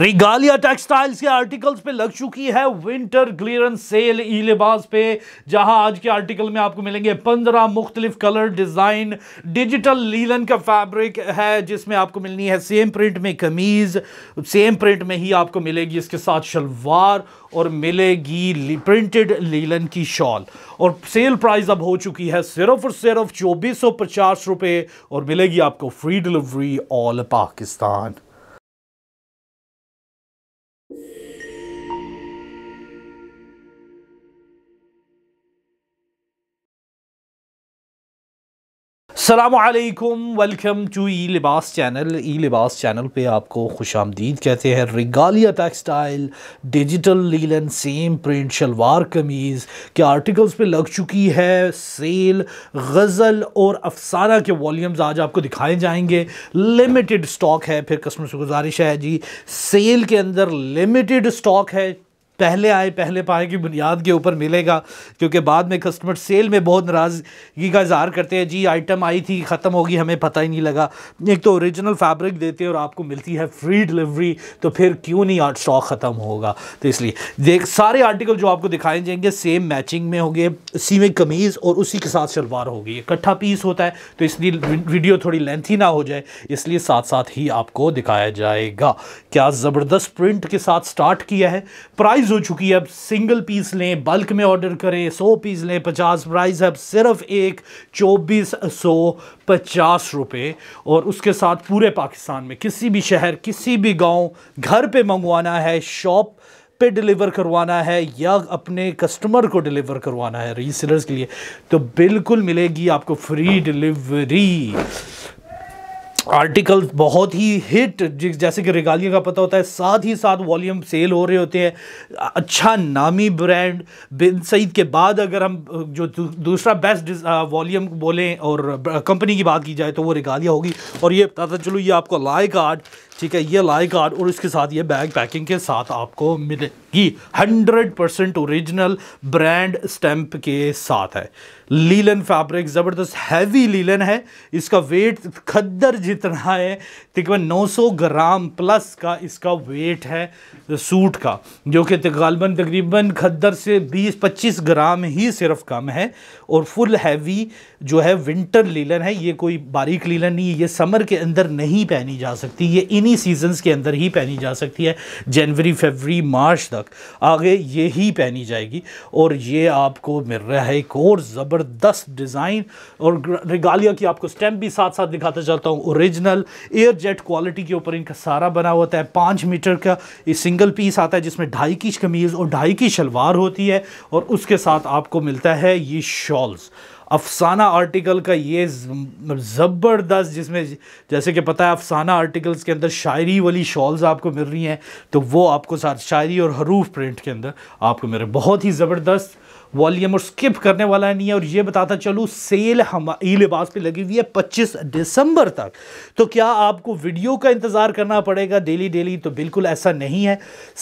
regalia textiles के articles पे लग चुकी है विंटर क्लियरेंस सेल ई लिबास पे जहां आज के आर्टिकल में आपको मिलेंगे पंद्रह मुख्तलिफ कलर डिज़ाइन डिजिटल लीलन का फैब्रिक है जिसमें आपको मिलनी है सेम प्रिंट में कमीज़ सेम प्रिंट में ही आपको मिलेगी इसके साथ शलवार और मिलेगी प्रिंटेड लीलन की शॉल और सेल प्राइस अब हो चुकी है सिर्फ और सिर्फ चौबीस सौ पचास रुपये और मिलेगी आपको फ्री डिलीवरी ऑल पाकिस्तान असलकम वेलकम टू ई लिबास चैनल ई लिबास चैनल पे आपको खुश आमदीद कहते हैं Regalia textile digital linen same print shalwar kameez के आर्टिकल्स पे लग चुकी है सेल गज़ल और अफसाना के वॉल्यूम्स आज आपको दिखाए जाएंगे लिमिटेड स्टॉक है फिर कस्टमर से गुजारिश है जी सेल के अंदर लिमिटेड स्टॉक है पहले आए पहले पाए की बुनियाद के ऊपर मिलेगा क्योंकि बाद में कस्टमर सेल में बहुत नाराज़गी का इजहार करते हैं जी आइटम आई थी ख़त्म होगी हमें पता ही नहीं लगा एक तो ओरिजिनल फैब्रिक देते हैं और आपको मिलती है फ्री डिलीवरी तो फिर क्यों नहीं आर्ट स्टॉक ख़त्म होगा तो इसलिए देख सारे आर्टिकल जो आपको दिखाए जाएंगे सेम मैचिंग में होंगे उसी में कमीज़ और उसी के साथ शलवार होगी इकट्ठा पीस होता है तो इसलिए वीडियो थोड़ी लेंथी ना हो जाए इसलिए साथ साथ ही आपको दिखाया जाएगा क्या ज़बरदस्त प्रिंट के साथ स्टार्ट किया है प्राइस हो चुकी है अब सिंगल पीस लें बल्क में ऑर्डर करें सौ पीस लें पचास प्राइस अब सिर्फ एक चौबीस सौ पचास रुपये और उसके साथ पूरे पाकिस्तान में किसी भी शहर किसी भी गांव घर पे मंगवाना है शॉप पे डिलीवर करवाना है या अपने कस्टमर को डिलीवर करवाना है रीसेलर्स के लिए तो बिल्कुल मिलेगी आपको फ्री डिलीवरी आर्टिकल बहुत ही हिट जैसे कि रेगालिया का पता होता है साथ ही साथ वॉल्यूम सेल हो रहे होते हैं अच्छा नामी ब्रांड बिन सईद के बाद अगर हम जो दूसरा बेस्ट वॉल्यूम बोलें और कंपनी की बात की जाए तो वो रेगालिया होगी और ये पता चलो ये आपको लाइक आर्ट ठीक है ये लाए कार्ड और इसके साथ ये बैग पैकिंग के साथ आपको मिलेगी hundred percent original brand stamp के साथ है लीलन फैब्रिक ज़बरदस्त हैवी लीलन है इसका वेट खद्दर जितना है तकरीबन 900 ग्राम प्लस का इसका वेट है सूट का जो कि तकरीबन तकरीबन खद्दर से 20-25 ग्राम ही सिर्फ कम है और फुल हैवी जो है विंटर लीलन है ये कोई बारीक लीलन नहीं है ये समर के अंदर नहीं पहनी जा सकती ये इन्हीं सीजन्स के अंदर ही पहनी जा सकती है जनवरी फरवरी मार्च तक आगे ये ही पहनी जाएगी और ये आपको मिल रहा है एक और ज़बरदस्त डिज़ाइन और रिगालिया की आपको स्टैम्प भी साथ साथ दिखाता चाहता हूँ औरिजिनल एयर जेट क्वालिटी के ऊपर इनका सारा बना होता है पाँच मीटर का ये सिंगल पीस आता है जिसमें ढाई की कमीज़ और ढाई की शलवार होती है और उसके साथ आपको मिलता है ये शॉल्स अफसाना आर्टिकल का ये ज़बरदस्त जिसमें जैसे कि पता है अफसाना आर्टिकल्स के अंदर शायरी वाली शॉल्स आपको मिल रही हैं तो वो आपको साथ शायरी और हरूफ प्रिंट के अंदर आपको मिल रहे बहुत ही ज़बरदस्त वॉल्यूम और स्किप करने वाला नहीं है और ये बताता चलूँ सेल हम ई लिबास पे लगी हुई है 25 दिसंबर तक तो क्या आपको वीडियो का इंतज़ार करना पड़ेगा डेली डेली तो बिल्कुल ऐसा नहीं है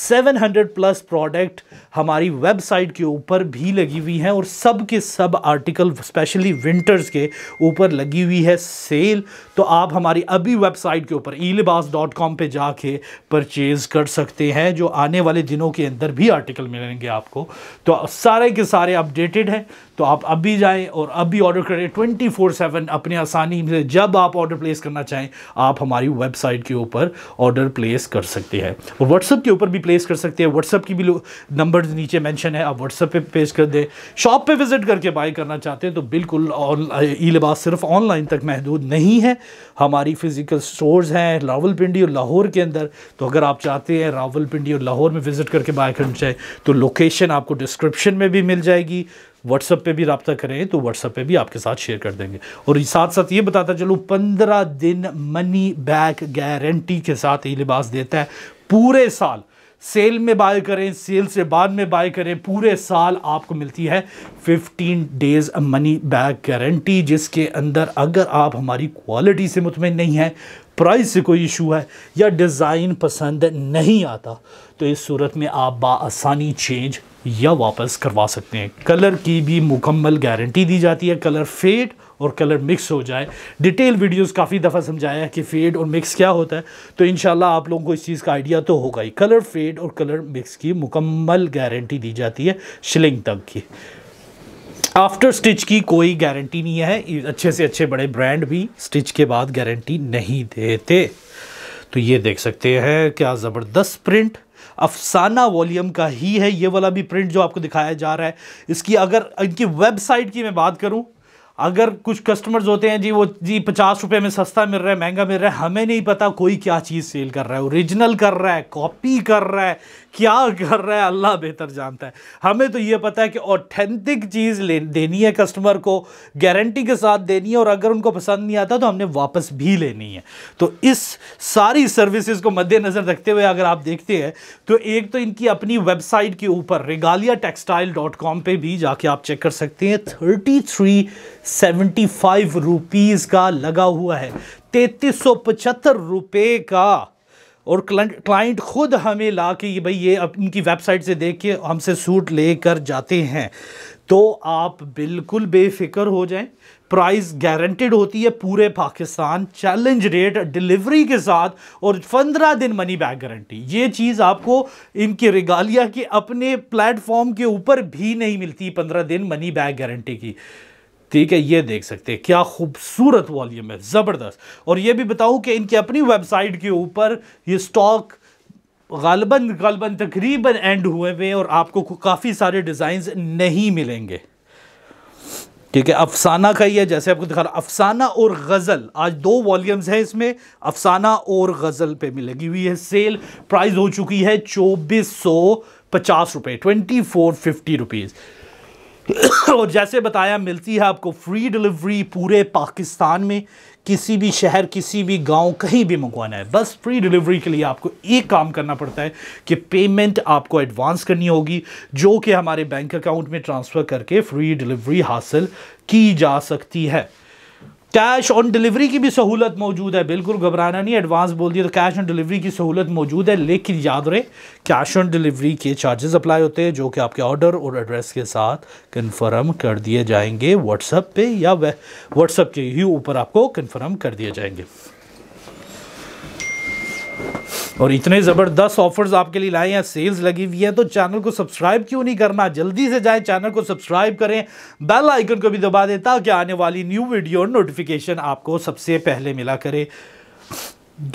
700 प्लस प्रोडक्ट हमारी वेबसाइट के ऊपर भी लगी हुई हैं और सब के सब आर्टिकल स्पेशली विंटर्स के ऊपर लगी हुई है सेल तो आप हमारी अभी वेबसाइट के ऊपर ई लिबास डॉट कॉम पर जाके परचेज़ कर सकते हैं जो आने वाले दिनों के अंदर भी आर्टिकल मिलेंगे आपको तो सारे के साथ सारे अपडेटेड है तो आप अब भी जाएं और अब भी ऑर्डर करें ट्वेंटी फोर सेवन अपने आसानी से जब आप ऑर्डर प्लेस करना चाहें आप हमारी वेबसाइट के ऊपर ऑर्डर प्लेस कर सकते हैं और व्हाट्सअप के ऊपर भी प्लेस कर सकते हैं व्हाट्सअप की भी नंबर नीचे मैंशन है आप व्हाट्सअप पे पेश कर दें शॉप पे विज़िट करके बाय करना चाहते हैं तो बिल्कुल ई लिबास सिर्फ ऑनलाइन तक महदूद नहीं है हमारी फ़िज़िकल स्टोर्स हैं रावलपिंडी और लाहौर के अंदर तो अगर आप चाहते हैं पिंडी और लाहौर में विज़िट करके बाय करना चाहें तो लोकेशन आपको डिस्क्रिप्शन में भी मिल जाएगी व्हाट्सअप पे भी रबता करें तो व्हाट्सअप पे भी आपके साथ शेयर कर देंगे और साथ साथ ये बताता चलो पंद्रह दिन मनी बैक गारंटी के साथ ये लिबास देता है पूरे साल सेल में बाय करें सेल से बाद में बाय करें पूरे साल आपको मिलती है 15 डेज मनी बैक गारंटी जिसके अंदर अगर आप हमारी क्वालिटी से मुतमिन नहीं हैं प्राइस से कोई इशू है या डिज़ाइन पसंद नहीं आता तो इस सूरत में आप बासानी चेंज या वापस करवा सकते हैं कलर की भी मुकम्मल गारंटी दी जाती है कलर फेड और कलर मिक्स हो जाए डिटेल वीडियोस काफ़ी दफ़ा समझाया है कि फ़ेड और मिक्स क्या होता है तो इन आप लोगों को इस चीज़ का आइडिया तो होगा ही कलर फेड और कलर मिक्स की मुकम्मल गारंटी दी जाती है शिलिंग तक की आफ्टर स्टिच की कोई गारंटी नहीं है अच्छे से अच्छे बड़े ब्रांड भी स्टिच के बाद गारंटी नहीं देते तो ये देख सकते हैं क्या ज़बरदस्त प्रिंट अफसाना वॉल्यूम का ही है ये वाला भी प्रिंट जो आपको दिखाया जा रहा है इसकी अगर इनकी वेबसाइट की मैं बात करूं अगर कुछ कस्टमर्स होते हैं जी वो जी पचास रुपये में सस्ता मिल रहा है महंगा मिल रहा है हमें नहीं पता कोई क्या चीज़ सेल कर रहा है ओरिजिनल कर रहा है कॉपी कर रहा है क्या कर रहा है अल्लाह बेहतर जानता है हमें तो ये पता है कि ऑथेंटिक चीज़ ले देनी है कस्टमर को गारंटी के साथ देनी है और अगर उनको पसंद नहीं आता तो हमने वापस भी लेनी है तो इस सारी सर्विसज़ को मद्देनज़र रखते हुए अगर आप देखते हैं तो एक तो इनकी अपनी वेबसाइट के ऊपर रेगालिया टेक्सटाइल डॉट कॉम पर भी जाके आप चेक कर सकते हैं thirty three seventy five rupees का लगा हुआ है तैतीस सौ पचहत्तर रुपये का और क्लाइंट खुद हमें ला के ये भाई ये इनकी वेबसाइट से देख के हमसे सूट लेकर जाते हैं तो आप बिल्कुल बेफिक्र हो जाएं प्राइस गारंटेड होती है पूरे पाकिस्तान चैलेंज रेट डिलीवरी के साथ और पंद्रह दिन मनी बैक गारंटी ये चीज़ आपको इनके रिगालिया के अपने प्लेटफॉर्म के ऊपर भी नहीं मिलती पंद्रह दिन मनी बैक गारंटी की ठीक है ये देख सकते हैं क्या खूबसूरत वॉल्यूम है ज़बरदस्त और ये भी बताऊँ कि इनकी अपनी वेबसाइट के ऊपर ये स्टॉक गलबन गलबन तकरीबन एंड हुए हुए और आपको काफ़ी सारे डिज़ाइंस नहीं मिलेंगे ठीक है अफसाना का ही है जैसे आपको दिखा रहा अफसाना और गज़ल आज दो वॉल्यूम्स हैं इसमें अफसाना और गज़ल पे भी लगी हुई है सेल प्राइस हो चुकी है चौबीस सौ पचास रुपये ट्वेंटी फोर फिफ्टी रुपीज़ और जैसे बताया मिलती है आपको फ्री डिलीवरी पूरे पाकिस्तान में किसी भी शहर किसी भी गांव कहीं भी मंगवाना है बस फ्री डिलीवरी के लिए आपको एक काम करना पड़ता है कि पेमेंट आपको एडवांस करनी होगी जो कि हमारे बैंक अकाउंट में ट्रांसफ़र करके फ्री डिलीवरी हासिल की जा सकती है कैश ऑन डिलीवरी की भी सहूलत मौजूद है बिल्कुल घबराना नहीं एडवांस बोल दिया तो कैश ऑन डिलीवरी की सहूलत मौजूद है लेकिन याद रहे कैश ऑन डिलीवरी के चार्जेस अप्लाई होते हैं जो कि आपके ऑर्डर और एड्रेस के साथ कन्फर्म कर दिए जाएंगे व्हाट्सएप पे या व्हाट्सएप के ही ऊपर आपको कन्फर्म कर दिए जाएंगे और इतने ज़बरदस्त ऑफर्स आपके लिए लाए हैं सेल्स लगी हुई है तो चैनल को सब्सक्राइब क्यों नहीं करना जल्दी से जाए चैनल को सब्सक्राइब करें बेल आइकन को भी दबा दें ताकि आने वाली न्यू वीडियो और नोटिफिकेशन आपको सबसे पहले मिला करे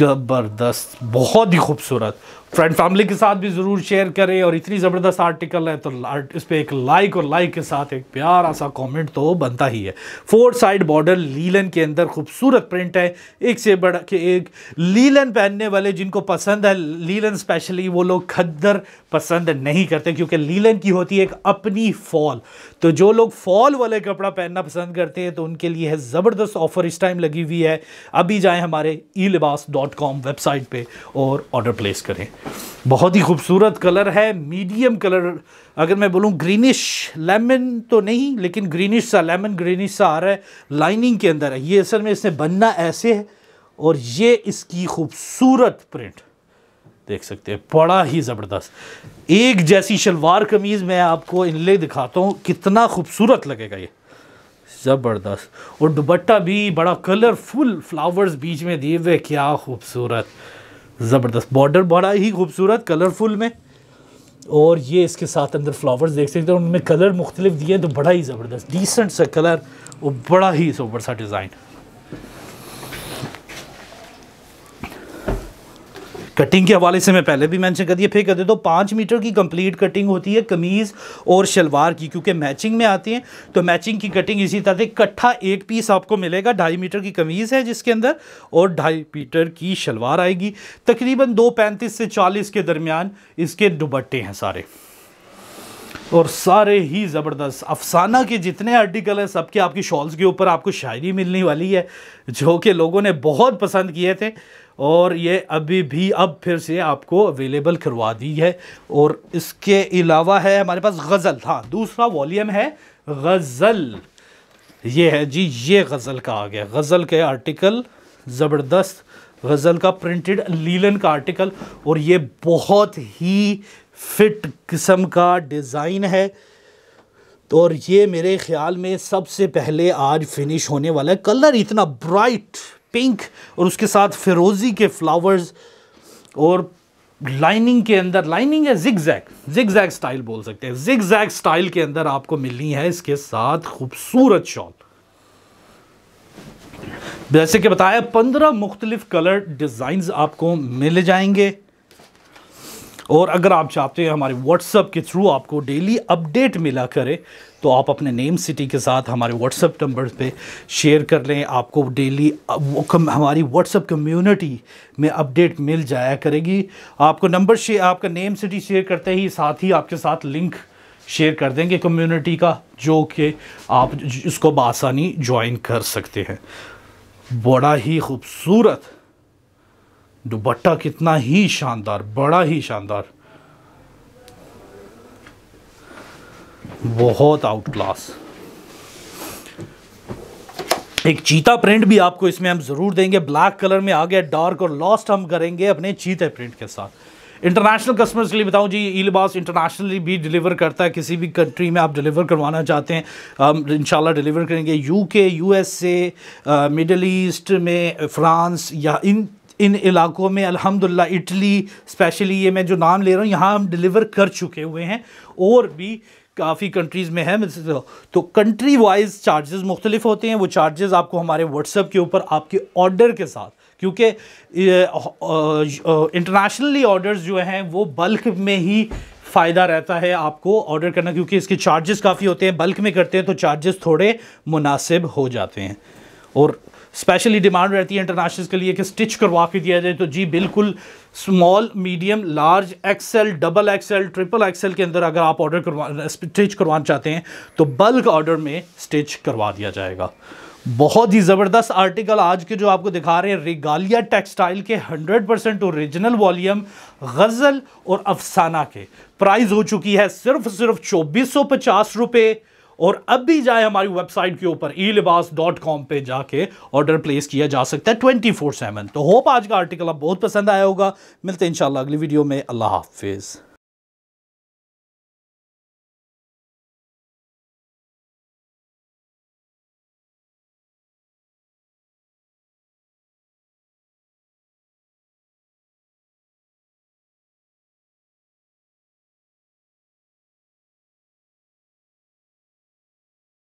ज़बरदस्त बहुत ही खूबसूरत फ्रेंड फैमिली के साथ भी ज़रूर शेयर करें और इतनी ज़बरदस्त आर्टिकल है तो इस पर एक लाइक और लाइक के साथ एक प्यारा सा कमेंट तो बनता ही है फोर साइड बॉर्डर लीलन के अंदर खूबसूरत प्रिंट है एक से बड़ा के एक लीलन पहनने वाले जिनको पसंद है लीलन स्पेशली वो लोग खद्दर पसंद नहीं करते क्योंकि लीलन की होती है एक अपनी फॉल तो जो लोग फॉल वाले कपड़ा पहनना पसंद करते हैं तो उनके लिए है ज़बरदस्त ऑफर इस टाइम लगी हुई है अभी जाएँ हमारे ई लिबास डॉट कॉम वेबसाइट पर और ऑर्डर प्लेस करें बहुत ही खूबसूरत कलर है मीडियम कलर अगर मैं बोलूँ ग्रीनिश लेमन तो नहीं लेकिन ग्रीनिश सा लेमन ग्रीनिश सा आ रहा है लाइनिंग के अंदर है ये असल में इसने बनना ऐसे है और ये इसकी खूबसूरत प्रिंट देख सकते हैं बड़ा ही ज़बरदस्त एक जैसी शलवार कमीज़ मैं आपको इनले दिखाता हूँ कितना खूबसूरत लगेगा ये ज़बरदस्त और दुबट्टा भी बड़ा कलरफुल फ्लावर्स बीच में दिए हुए क्या खूबसूरत ज़बरदस्त बॉर्डर बड़ा ही खूबसूरत कलरफुल में और ये इसके साथ अंदर फ्लावर्स देख सकते हैं उनमें कलर मुख्तलिफ दिए तो बड़ा ही ज़बरदस्त डिसेंट सा कलर और बड़ा ही सोबर सा डिज़ाइन कटिंग के हवाले से मैं पहले भी मैंशन कर दिया फिर कर दे तो पाँच मीटर की कंप्लीट कटिंग होती है कमीज़ और शलवार की क्योंकि मैचिंग में आती हैं तो मैचिंग की कटिंग इसी तरह से इकट्ठा एक पीस आपको मिलेगा ढाई मीटर की कमीज़ है जिसके अंदर और ढाई मीटर की शलवार आएगी तकरीबन दो पैंतीस से चालीस के दरमियान इसके दुबट्टे हैं सारे और सारे ही ज़बरदस्त अफसाना के जितने आर्टिकल हैं सबके आपकी शॉल्स के ऊपर आपको शायरी मिलने वाली है जो कि लोगों ने बहुत पसंद किए थे और ये अभी भी अब फिर से आपको अवेलेबल करवा दी है और इसके अलावा है हमारे पास गज़ल हाँ दूसरा वॉल्यूम है गज़ल ये है जी ये गज़ल का आ गया गज़ल के आर्टिकल ज़बरदस्त गज़ल का प्रिंटेड लीलन का आर्टिकल और ये बहुत ही फिट किस्म का डिज़ाइन है तो और ये मेरे ख्याल में सबसे पहले आज फिनिश होने वाला है कलर इतना ब्राइट पिंक और उसके साथ फिरोज़ी के फ्लावर्स और लाइनिंग के अंदर लाइनिंग है zig zag zig zag style बोल सकते हैं जिग जैग स्टाइल के अंदर आपको मिलनी है इसके साथ खूबसूरत शॉल जैसे कि बताया पंद्रह मुख्तलिफ कलर डिजाइन आपको मिल जाएंगे और अगर आप चाहते हैं हमारे व्हाट्सअप के थ्रू आपको डेली अपडेट मिला करे तो आप अपने नेम सिटी के साथ हमारे व्हाट्सअप नंबर पे शेयर कर लें आपको डेली हमारी व्हाट्सअप कम्युनिटी में अपडेट मिल जाया करेगी आपको नंबर शेयर आपका नेम सिटी शेयर करते ही साथ ही आपके साथ लिंक शेयर कर देंगे कम्युनिटी का जो कि आप इसको बसानी ज्वाइन कर सकते हैं बड़ा ही खूबसूरत दुपट्टा कितना ही शानदार बड़ा ही शानदार बहुत आउट क्लास एक चीता प्रिंट भी आपको इसमें हम ज़रूर देंगे ब्लैक कलर में आ गया डार्क और लॉस्ट हम करेंगे अपने चीते प्रिंट के साथ इंटरनेशनल कस्टमर्स के लिए बताऊं जी ई लिबास इंटरनेशनली भी डिलीवर करता है किसी भी कंट्री में आप डिलीवर करवाना चाहते हैं हम इंशाल्लाह डिलीवर करेंगे यूके यूएसए मिडल ईस्ट में फ्रांस या इन इन इलाकों में अल्हम्दुलिल्लाह इटली स्पेशली ये मैं जो नाम ले रहा हूँ यहाँ हम डिलीवर कर चुके हुए हैं और भी काफ़ी कंट्रीज़ में है तो कंट्री वाइज चार्जेस मुख्तलिफ होते हैं वो चार्जेस आपको हमारे व्हाट्सएप के ऊपर आपके ऑर्डर के साथ क्योंकि इंटरनेशनली ऑर्डर्स जो हैं वो बल्क में ही फ़ायदा रहता है आपको ऑर्डर करना क्योंकि इसके चार्जेस काफ़ी होते हैं बल्क में करते हैं तो चार्जेस थोड़े मुनासिब हो जाते हैं और स्पेशली डिमांड रहती है इंटरनेशनल के लिए कि स्टिच करवा के दिया जाए तो जी बिल्कुल small medium large XL double XL triple XL के अंदर अगर आप ऑर्डर करवा स्टिच करवाना चाहते हैं तो बल्क ऑर्डर में स्टिच करवा दिया जाएगा बहुत ही ज़बरदस्त आर्टिकल आज के जो आपको दिखा रहे हैं रिगालिया टेक्सटाइल के 100 परसेंट औरिजिनल वॉल्यूम गज़ल और अफसाना के प्राइस हो चुकी है सिर्फ सिर्फ चौबीस सौ पचास और अब भी जाए हमारी वेबसाइट के ऊपर ई लिबास डॉट कॉम पर जाके ऑर्डर प्लेस किया जा सकता है ट्वेंटी फोर सेवन तो होप आज का आर्टिकल आप बहुत पसंद आया होगा मिलते हैं इंशाल्लाह अगली वीडियो में अल्लाह हाफिज़